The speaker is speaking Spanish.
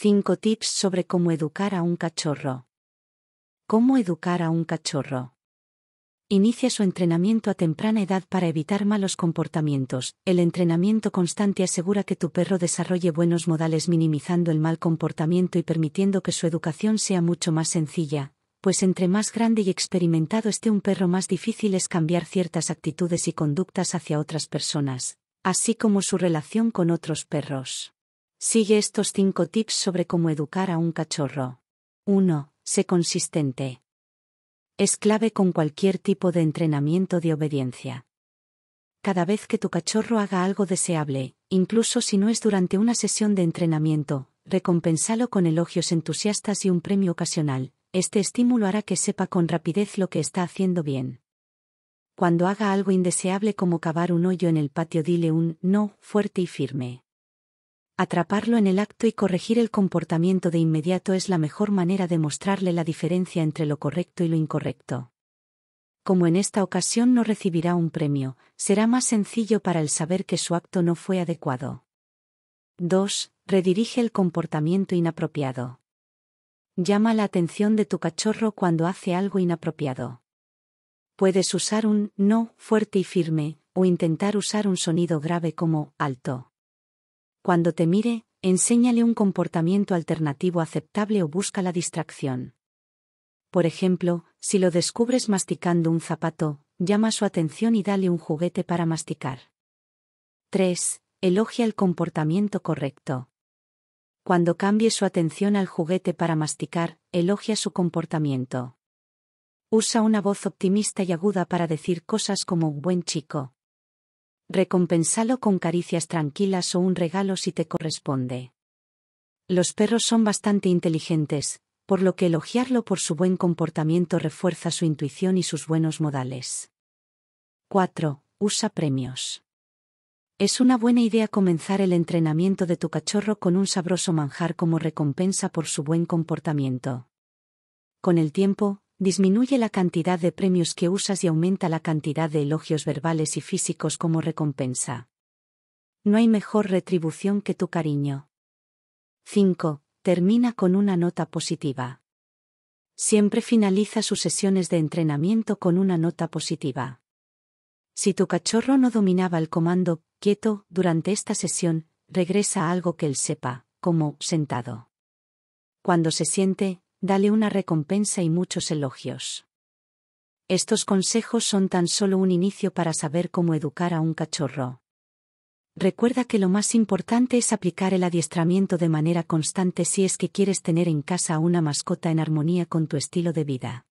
5 tips sobre cómo educar a un cachorro. ¿Cómo educar a un cachorro? Inicia su entrenamiento a temprana edad para evitar malos comportamientos. El entrenamiento constante asegura que tu perro desarrolle buenos modales minimizando el mal comportamiento y permitiendo que su educación sea mucho más sencilla, pues entre más grande y experimentado esté un perro más difícil es cambiar ciertas actitudes y conductas hacia otras personas, así como su relación con otros perros. Sigue estos cinco tips sobre cómo educar a un cachorro. 1. Sé consistente. Es clave con cualquier tipo de entrenamiento de obediencia. Cada vez que tu cachorro haga algo deseable, incluso si no es durante una sesión de entrenamiento, recompensalo con elogios entusiastas y un premio ocasional. Este estímulo hará que sepa con rapidez lo que está haciendo bien. Cuando haga algo indeseable como cavar un hoyo en el patio, dile un no fuerte y firme. Atraparlo en el acto y corregir el comportamiento de inmediato es la mejor manera de mostrarle la diferencia entre lo correcto y lo incorrecto. Como en esta ocasión no recibirá un premio, será más sencillo para el saber que su acto no fue adecuado. 2. Redirige el comportamiento inapropiado. Llama la atención de tu cachorro cuando hace algo inapropiado. Puedes usar un no fuerte y firme, o intentar usar un sonido grave como alto. Cuando te mire, enséñale un comportamiento alternativo aceptable o busca la distracción. Por ejemplo, si lo descubres masticando un zapato, llama su atención y dale un juguete para masticar. 3. Elogia el comportamiento correcto. Cuando cambie su atención al juguete para masticar, elogia su comportamiento. Usa una voz optimista y aguda para decir cosas como buen chico. Recompensalo con caricias tranquilas o un regalo si te corresponde. Los perros son bastante inteligentes, por lo que elogiarlo por su buen comportamiento refuerza su intuición y sus buenos modales. 4. Usa premios. Es una buena idea comenzar el entrenamiento de tu cachorro con un sabroso manjar como recompensa por su buen comportamiento. Con el tiempo, disminuye la cantidad de premios que usas y aumenta la cantidad de elogios verbales y físicos como recompensa. No hay mejor retribución que tu cariño. 5. Termina con una nota positiva. Siempre finaliza sus sesiones de entrenamiento con una nota positiva. Si tu cachorro no dominaba el comando, quieto, durante esta sesión, regresa a algo que él sepa, como sentado. Cuando se siente, dale una recompensa y muchos elogios. Estos consejos son tan solo un inicio para saber cómo educar a un cachorro. Recuerda que lo más importante es aplicar el adiestramiento de manera constante si es que quieres tener en casa una mascota en armonía con tu estilo de vida.